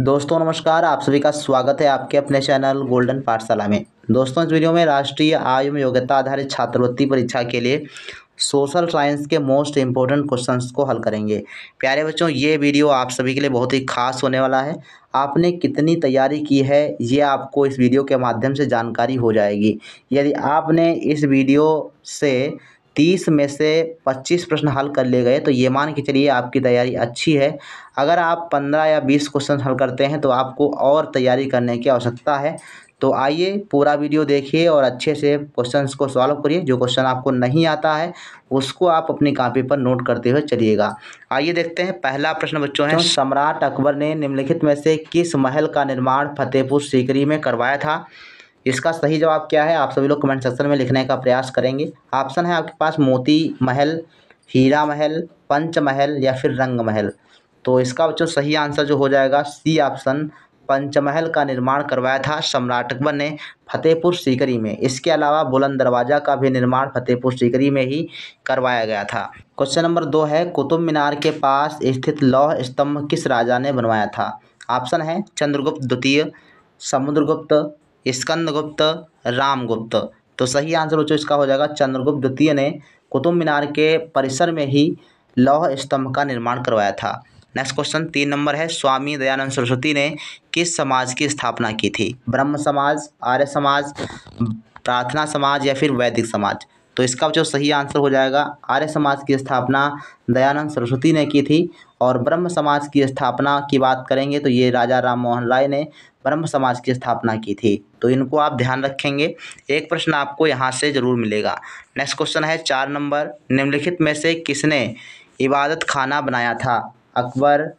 दोस्तों नमस्कार आप सभी का स्वागत है आपके अपने चैनल गोल्डन पाठशाला में दोस्तों इस वीडियो में राष्ट्रीय आयु में योग्यता आधारित छात्रवृत्ति परीक्षा के लिए सोशल साइंस के मोस्ट इंपॉर्टेंट क्वेश्चंस को हल करेंगे प्यारे बच्चों ये वीडियो आप सभी के लिए बहुत ही खास होने वाला है आपने कितनी तैयारी की है ये आपको इस वीडियो के माध्यम से जानकारी हो जाएगी यदि आपने इस वीडियो से तीस में से पच्चीस प्रश्न हल कर लिए गए तो ये मान के चलिए आपकी तैयारी अच्छी है अगर आप पंद्रह या बीस क्वेश्चन हल करते हैं तो आपको और तैयारी करने की आवश्यकता है तो आइए पूरा वीडियो देखिए और अच्छे से क्वेश्चंस को सॉल्व करिए जो क्वेश्चन आपको नहीं आता है उसको आप अपनी कापी पर नोट करते हुए चलिएगा आइए देखते हैं पहला प्रश्न बच्चों है सम्राट अकबर ने निम्नलिखित में से किस महल का निर्माण फतेहपुर सीकरी में करवाया था इसका सही जवाब क्या है आप सभी लोग कमेंट सेक्शन में लिखने का प्रयास करेंगे ऑप्शन है आपके पास मोती महल हीरा महल पंच महल या फिर रंग महल तो इसका बच्चों सही आंसर जो हो जाएगा सी ऑप्शन पंचमहल का निर्माण करवाया था सम्राट अकबर ने फतेहपुर सीकरी में इसके अलावा बुलंद दरवाज़ा का भी निर्माण फतेहपुर सीकरी में ही करवाया गया था क्वेश्चन नंबर दो है कुतुब मीनार के पास स्थित लौह स्तंभ किस राजा ने बनवाया था ऑप्शन है चंद्रगुप्त द्वितीय समुद्रगुप्त स्कंदगुप्त रामगुप्त तो सही आंसर बच्चों इसका हो जाएगा चंद्रगुप्त द्वितीय ने कुतुब मीनार के परिसर में ही लौह स्तंभ का निर्माण करवाया था नेक्स्ट क्वेश्चन तीन नंबर है स्वामी दयानंद सरस्वती ने किस समाज की स्थापना की थी ब्रह्म समाज आर्य समाज प्रार्थना समाज या फिर वैदिक समाज तो इसका जो सही आंसर हो जाएगा आर्य समाज की स्थापना दयानंद सरस्वती ने की थी और ब्रह्म समाज की स्थापना की बात करेंगे तो ये राजा राम मोहन राय ने ब्रह्म समाज की स्थापना की थी तो इनको आप ध्यान रखेंगे एक प्रश्न आपको यहाँ से ज़रूर मिलेगा नेक्स्ट क्वेश्चन है चार नंबर निम्नलिखित में से किसने इबादत खाना बनाया था अकबर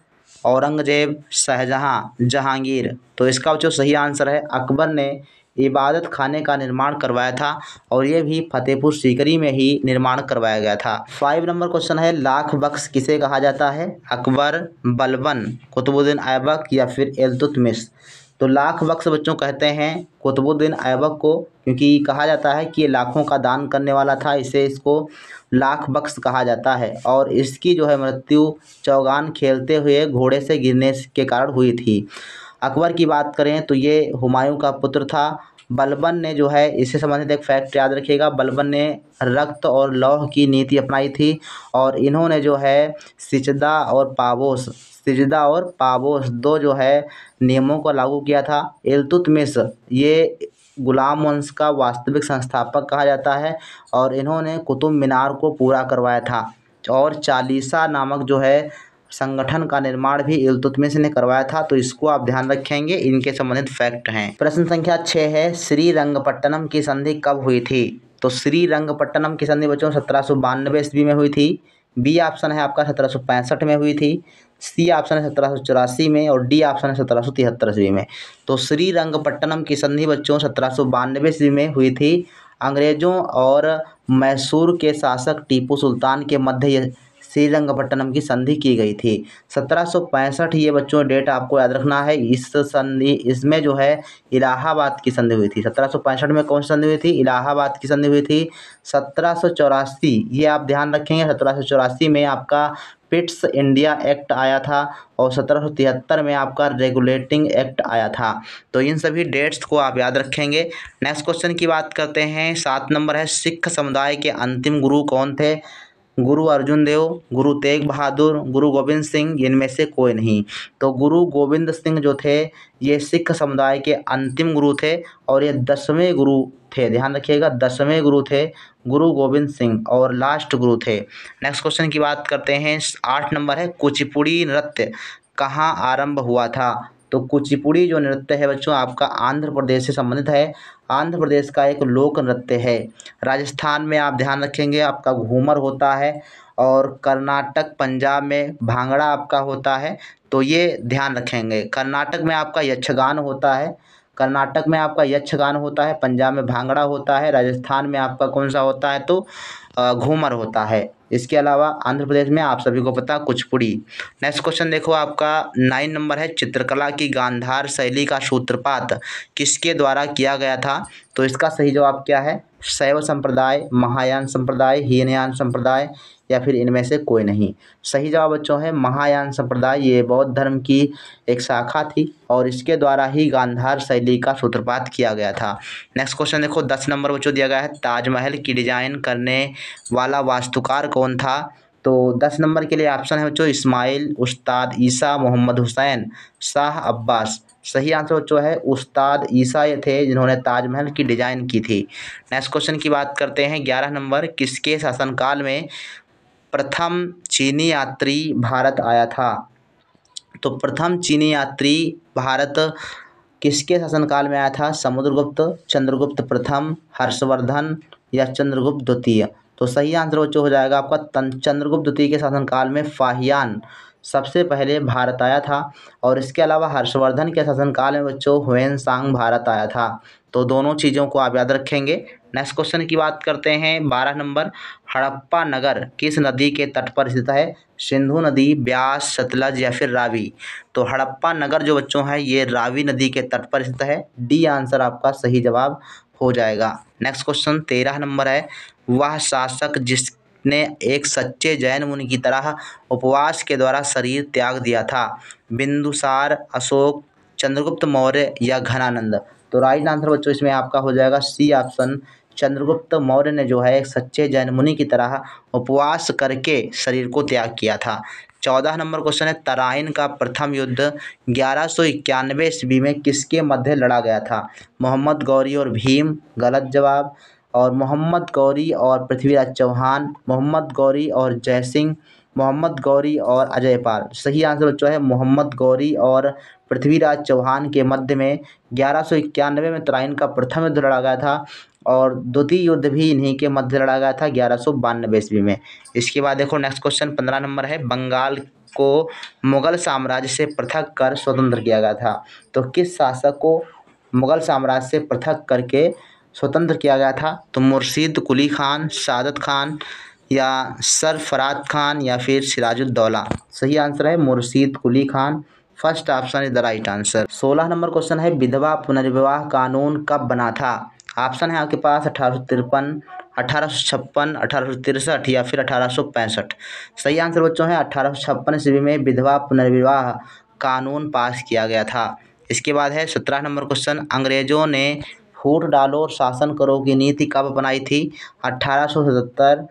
औरंगजेब शाहजहाँ जहांगीर तो इसका जो सही आंसर है अकबर ने इबादत खाने का निर्माण करवाया था और ये भी फतेहपुर सीकरी में ही निर्माण करवाया गया था फाइव नंबर क्वेश्चन है लाख बख्श किसे कहा जाता है अकबर बलबन कुतुबुद्दीन ऐबक या फिर एलतुतमिस तो लाख बख्श बच्चों कहते हैं कुतुबुद्दीन ऐबक को क्योंकि कहा जाता है कि ये लाखों का दान करने वाला था इसे इसको लाख बख्श कहा जाता है और इसकी जो है मृत्यु चौगान खेलते हुए घोड़े से गिरने के कारण हुई थी अकबर की बात करें तो ये हुमायूं का पुत्र था बलबन ने जो है इससे संबंधित एक फैक्ट याद रखिएगा बलबन ने रक्त और लौह की नीति अपनाई थी और इन्होंने जो है सिजदा और पावोस सिजदा और पावोस दो जो है नियमों को लागू किया था इल्तुतमिस ये गुलाम वंश का वास्तविक संस्थापक कहा जाता है और इन्होंने कुतुब मीनार को पूरा करवाया था और चालीसा नामक जो है संगठन का निर्माण भी इलतुतमिश ने करवाया था तो इसको आप ध्यान रखेंगे इनके संबंधित फैक्ट हैं प्रश्न संख्या छः है श्री रंगपट्टनम की संधि कब हुई थी तो श्री रंगपट्टनम की संधि बच्चों सत्रह सौ बानवे ईस्वी में हुई थी बी ऑप्शन है आपका सत्रह सौ पैंसठ में हुई थी सी ऑप्शन है सत्रह सौ चौरासी में और डी ऑप्शन है सत्रह सौ तिहत्तर ईस्वी में तो श्री रंगपट्टनम की संधि बच्चों सत्रह सौ बानवे ईस्वी में हुई थी अंग्रेज़ों और मैसूर के शासक टीपू सुल्तान के मध्य श्रीरंगपट्टनम की संधि की गई थी सत्रह ये बच्चों डेट आपको याद रखना है इस संधि इसमें जो है इलाहाबाद की संधि हुई थी सत्रह में कौन सी संधि हुई थी इलाहाबाद की संधि हुई थी सत्रह ये आप ध्यान रखेंगे सत्रह में आपका पिट्स इंडिया एक्ट आया था और सत्रह में आपका रेगुलेटिंग एक्ट आया था तो इन सभी डेट्स को आप याद रखेंगे नेक्स्ट क्वेश्चन की बात करते हैं सात नंबर है सिख समुदाय के अंतिम गुरु कौन थे गुरु अर्जुन देव गुरु तेग बहादुर गुरु गोविंद सिंह इनमें से कोई नहीं तो गुरु गोविंद सिंह जो थे ये सिख समुदाय के अंतिम गुरु थे और ये दसवें गुरु थे ध्यान रखिएगा दसवें गुरु थे गुरु गोविंद सिंह और लास्ट गुरु थे नेक्स्ट क्वेश्चन की बात करते हैं आठ नंबर है कुचिपुड़ी नृत्य कहाँ आरंभ हुआ था तो कुचिपुड़ी जो नृत्य है बच्चों आपका आंध्र प्रदेश से संबंधित है आंध्र प्रदेश का एक लोक नृत्य है राजस्थान में आप ध्यान रखेंगे आपका घूमर होता है और कर्नाटक पंजाब में भांगड़ा आपका होता है तो ये ध्यान रखेंगे कर्नाटक में आपका यक्षगान होता है कर्नाटक में आपका यक्षगान होता है पंजाब में भांगड़ा होता है राजस्थान में आपका कौन सा होता है तो घूमर होता है इसके अलावा आंध्र प्रदेश में आप सभी को पता कुचपुड़ी नेक्स्ट क्वेश्चन देखो आपका नाइन नंबर है चित्रकला की गांधार शैली का सूत्रपात किसके द्वारा किया गया था तो इसका सही जवाब क्या है शैव संप्रदाय महायान संप्रदाय हीनयान संप्रदाय या फिर इनमें से कोई नहीं सही जवाब बच्चों है महायान संप्रदाय ये बौद्ध धर्म की एक शाखा थी और इसके द्वारा ही गांधार शैली का सूत्रपात किया गया था नेक्स्ट क्वेश्चन देखो दस नंबर बच्चों दिया गया है ताजमहल की डिजाइन करने वाला वास्तुकार कौन था तो दस नंबर के लिए ऑप्शन है बच्चों इस्माइल उस्ताद ईसा मोहम्मद हुसैन शाह अब्बास सही आंसर बच्चों है उस्ताद ईसा ये थे जिन्होंने ताजमहल की डिज़ाइन की थी नेक्स्ट क्वेश्चन की बात करते हैं ग्यारह नंबर किसके शासनकाल में प्रथम चीनी यात्री भारत आया था तो प्रथम चीनी यात्री भारत किसके शासनकाल में आया था समुद्रगुप्त चंद्रगुप्त प्रथम हर्षवर्धन या चंद्रगुप्त द्वितीय तो सही आंसर वो हो जाएगा आपका चंद्रगुप्त द्वितीय के शासनकाल में फाहियान सबसे पहले भारत आया था और इसके अलावा हर्षवर्धन के शासनकाल में बच्चों हुएन सांग भारत आया था तो दोनों चीज़ों को आप याद रखेंगे नेक्स्ट क्वेश्चन की बात करते हैं बारह नंबर हड़प्पा नगर किस नदी के तट पर स्थित है सिंधु नदी ब्यास सतलज या फिर रावी तो हड़प्पा नगर जो बच्चों है ये रावी नदी के तट पर स्थित है डी आंसर आपका सही जवाब हो जाएगा नेक्स्ट क्वेश्चन तेरह नंबर है वह शासक जिसने एक सच्चे जैन मुनि की तरह उपवास के द्वारा शरीर त्याग दिया था बिंदुसार अशोक चंद्रगुप्त मौर्य या घनानंद तो राइट आंसर बच्चों इसमें आपका हो जाएगा सी ऑप्शन चंद्रगुप्त मौर्य ने जो है एक सच्चे जैन मुनि की तरह उपवास करके शरीर को त्याग किया था चौदह नंबर क्वेश्चन है तराइन का प्रथम युद्ध ग्यारह सौ इक्यानवे ईस्वी में किसके मध्य लड़ा गया था मोहम्मद गौरी और भीम गलत जवाब और मोहम्मद गौरी और पृथ्वीराज चौहान मोहम्मद गौरी और जय सिंह मोहम्मद गौरी और अजय पाल सही आंसर बच्चों है मोहम्मद गौरी और पृथ्वीराज चौहान के मध्य में ग्यारह सौ इक्यानवे में तराइन का प्रथम युद्ध लड़ा गया था और द्वितीय युद्ध भी इन्हीं के मध्य लड़ा गया था ग्यारह सौ बानबे ईस्वी में इसके बाद देखो नेक्स्ट क्वेश्चन पंद्रह नंबर है बंगाल को मुगल साम्राज्य से पृथक कर स्वतंत्र किया गया था तो किस शासक को मुगल साम्राज्य से पृथक करके स्वतंत्र किया गया था तो मुर्शीद कुली खान सादत खान या सरफराज खान या फिर सिराजुद्दौला सही आंसर है Murshid Quli Khan first option is the right answer सोलह नंबर क्वेश्चन है विधवा पुनर्विवाह कानून कब बना था ऑप्शन है आपके पास अठारह सौ तिरपन अठारह सौ छप्पन अठारह सौ तिरसठ या फिर अठारह सौ पैंसठ सही आंसर बच्चों है अठारह सौ छप्पन ईस्वी में विधवा पुनर्विवाह कानून पास किया गया था इसके बाद है सत्रह नंबर क्वेश्चन अंग्रेजों ने फूट डालो और शासन करो की नीति कब अपनाई थी अठारह सौ सतहत्तर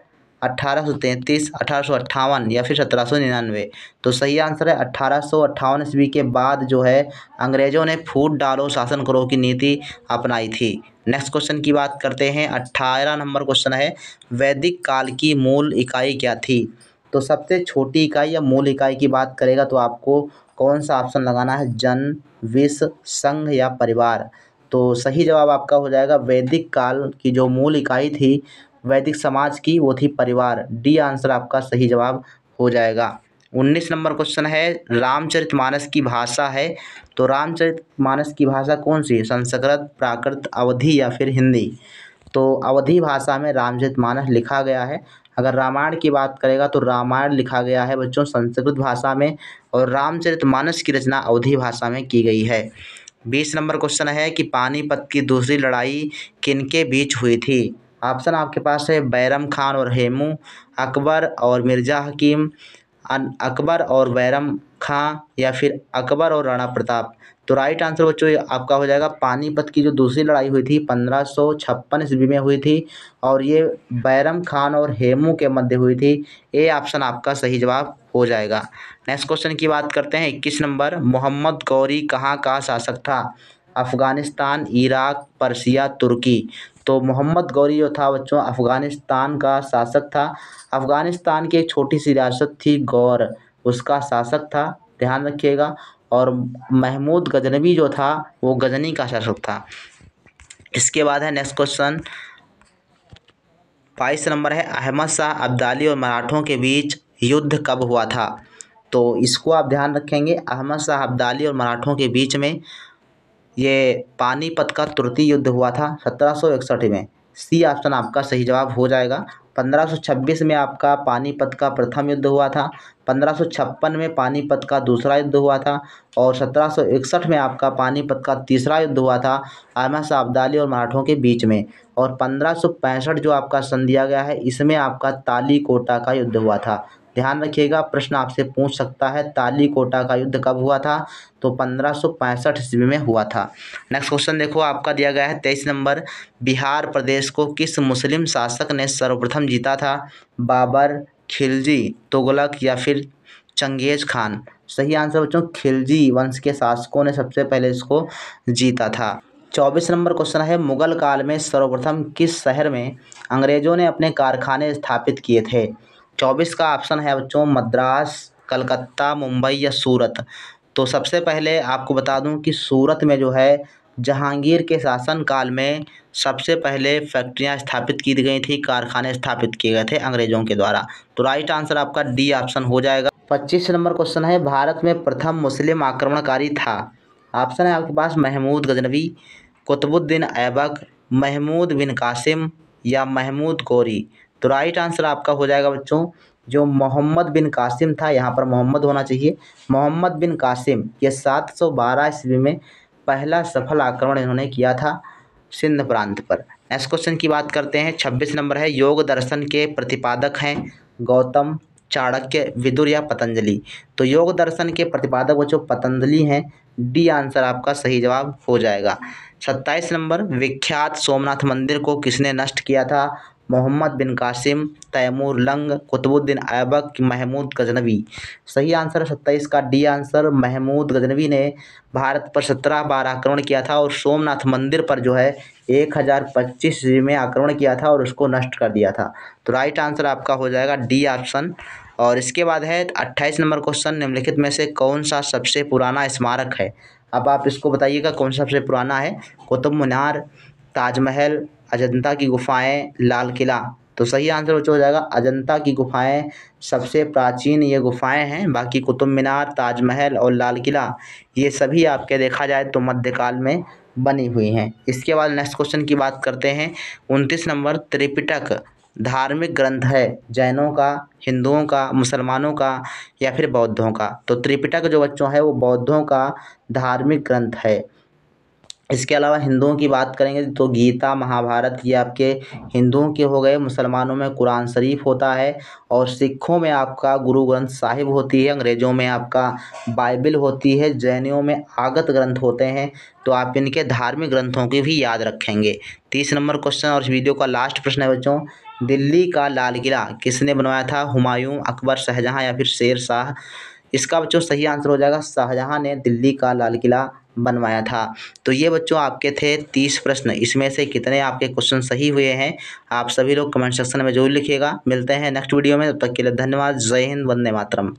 अट्ठारह सौ तैंतीस अठारह सौ अट्ठावन या फिर सत्रह सौ निन्यानवे तो सही आंसर है अट्ठारह सौ अट्ठावन ईस्वी के बाद जो है अंग्रेज़ों ने फूट डालो शासन करो की नीति अपनाई थी नेक्स्ट क्वेश्चन की बात करते हैं अट्ठारह नंबर क्वेश्चन है वैदिक काल की मूल इकाई क्या थी तो सबसे छोटी इकाई या मूल इकाई की बात करेगा तो आपको कौन सा ऑप्शन लगाना है जन विष संघ या परिवार तो सही जवाब आपका हो जाएगा वैदिक काल की जो मूल इकाई थी वैदिक समाज की वो थी परिवार डी आंसर आपका सही जवाब हो जाएगा उन्नीस नंबर क्वेश्चन है रामचरित मानस की भाषा है तो रामचरित मानस की भाषा कौन सी संस्कृत प्राकृत अवधि या फिर हिंदी तो अवधि भाषा में रामचरित मानस लिखा गया है अगर रामायण की बात करेगा तो रामायण लिखा गया है बच्चों संस्कृत भाषा में और रामचरित मानस की रचना अवधि भाषा में की गई है बीस नंबर क्वेश्चन है कि पानीपत की दूसरी लड़ाई किनके बीच हुई थी ऑप्शन आपके पास है बैरम खान और हेमू अकबर और मिर्ज़ा हकीम अकबर और बैरम खां या फिर अकबर और राणा प्रताप तो राइट आंसर बच्चों आपका हो जाएगा पानीपत की जो दूसरी लड़ाई हुई थी पंद्रह सौ छप्पन ईस्वी में हुई थी और ये बैरम खान और हेमू के मध्य हुई थी ये ऑप्शन आपका सही जवाब हो जाएगा नेक्स्ट क्वेश्चन की बात करते हैं इक्कीस नंबर मोहम्मद गौरी कहाँ का शासक था अफ़गानिस्तान इराक पर्शिया तुर्की तो मोहम्मद गौरी जो था बच्चों अफ़गानिस्तान का शासक था अफ़गानिस्तान की एक छोटी सी रियासत थी गौर उसका शासक था ध्यान रखिएगा और महमूद गजनवी जो था वो गजनी का शासक था इसके बाद है नेक्स्ट क्वेश्चन बाईस नंबर है अहमद शाह अब्दाली और मराठों के बीच युद्ध कब हुआ था तो इसको आप ध्यान रखेंगे अहमद शाह अब्दाली और मराठों के बीच में ये पानीपत का तृतीय युद्ध हुआ था सत्रह सौ इकसठ में सी ऑप्शन आपका सही जवाब हो जाएगा पंद्रह सौ छब्बीस में आपका पानीपत का प्रथम युद्ध हुआ था पंद्रह सौ छप्पन में पानीपत का दूसरा युद्ध हुआ था और सत्रह सौ इकसठ में आपका पानीपत का तीसरा युद्ध हुआ था अहमद साबदाली और मराठों के बीच में और पंद्रह सौ पैंसठ जो आपका सन दिया गया है इसमें आपका ताली कोटा का युद्ध हुआ था ध्यान रखिएगा प्रश्न आपसे पूछ सकता है ताली कोटा का युद्ध कब हुआ था तो पंद्रह सौ पैंसठ ईस्वी में हुआ था नेक्स्ट क्वेश्चन देखो आपका दिया गया है तेईस नंबर बिहार प्रदेश को किस मुस्लिम शासक ने सर्वप्रथम जीता था बाबर खिलजी तुगलक या फिर चंगेज खान सही आंसर बच्चों खिलजी वंश के शासकों ने सबसे पहले इसको जीता था चौबीस नंबर क्वेश्चन है मुगल काल में सर्वप्रथम किस शहर में अंग्रेजों ने अपने कारखाने स्थापित किए थे चौबीस का ऑप्शन है बच्चों मद्रास कलकत्ता मुंबई या सूरत तो सबसे पहले आपको बता दूं कि सूरत में जो है जहांगीर के शासनकाल में सबसे पहले फैक्ट्रियां स्थापित की गई थी कारखाने स्थापित किए गए थे अंग्रेजों के द्वारा तो राइट आंसर आपका डी ऑप्शन हो जाएगा पच्चीस नंबर क्वेश्चन है भारत में प्रथम मुस्लिम आक्रमणकारी था ऑप्शन है आपके पास महमूद गजनवी कुतुबुद्दीन ऐबक महमूद बिन कासिम या महमूद गौरी तो राइट आंसर आपका हो जाएगा बच्चों जो मोहम्मद बिन कासिम था यहाँ पर मोहम्मद होना चाहिए मोहम्मद बिन कासिम ये सात सौ बारह ईस्वी में पहला सफल आक्रमण इन्होंने किया था सिंध प्रांत पर नेक्स्ट क्वेश्चन की बात करते हैं छब्बीस नंबर है योग दर्शन के प्रतिपादक हैं गौतम चाणक्य विदुर या पतंजलि तो योग दर्शन के प्रतिपादक बच्चों पतंजलि हैं डी आंसर आपका सही जवाब हो जाएगा सत्ताईस नंबर विख्यात सोमनाथ मंदिर को किसने नष्ट किया था मोहम्मद बिन कासिम तैमूर लंग कुतुबुद्दीन ऐबक महमूद गजनवी सही आंसर है सत्ताईस का डी आंसर महमूद गजनवी ने भारत पर सत्रह बार आक्रमण किया था और सोमनाथ मंदिर पर जो है एक हज़ार पच्चीस ईस्वी में आक्रमण किया था और उसको नष्ट कर दिया था तो राइट आंसर आपका हो जाएगा डी ऑप्शन और इसके बाद है अट्ठाईस नंबर क्वेश्चन निम्नलिखित में से कौन सा सबसे पुराना स्मारक है अब आप इसको बताइएगा कौन सा सबसे पुराना है कुतुब मीनार ताजमहल अजंता की गुफाएं लाल किला तो सही आंसर बच्चों हो जाएगा अजंता की गुफाएं सबसे प्राचीन ये गुफाएं हैं बाकी कुतुब मीनार ताजमहल और लाल किला ये सभी आपके देखा जाए तो मध्यकाल में बनी हुई हैं इसके बाद नेक्स्ट क्वेश्चन की बात करते हैं उनतीस नंबर त्रिपिटक धार्मिक ग्रंथ है जैनों का हिंदुओं का मुसलमानों का या फिर बौद्धों का तो त्रिपिटक जो बच्चों है वो बौद्धों का धार्मिक ग्रंथ है इसके अलावा हिंदुओं की बात करेंगे तो गीता महाभारत ये आपके हिंदुओं के हो गए मुसलमानों में कुरान शरीफ होता है और सिखों में आपका गुरु ग्रंथ साहिब होती है अंग्रेज़ों में आपका बाइबल होती है जैनियों में आगत ग्रंथ होते हैं तो आप इनके धार्मिक ग्रंथों की भी याद रखेंगे तीस नंबर क्वेश्चन और इस वीडियो का लास्ट प्रश्न है बच्चों दिल्ली का लाल किला किसने बनवाया था हमायूँ अकबर शाहजहाँ या फिर शेर शाह इसका बच्चों सही आंसर हो जाएगा शाहजहाँ ने दिल्ली का लाल किला बनवाया था तो ये बच्चों आपके थे तीस प्रश्न इसमें से कितने आपके क्वेश्चन सही हुए हैं आप सभी लोग कमेंट सेक्शन में जरूर लिखिएगा मिलते हैं नेक्स्ट वीडियो में तब तक के लिए धन्यवाद जय हिंद वंदे मातरम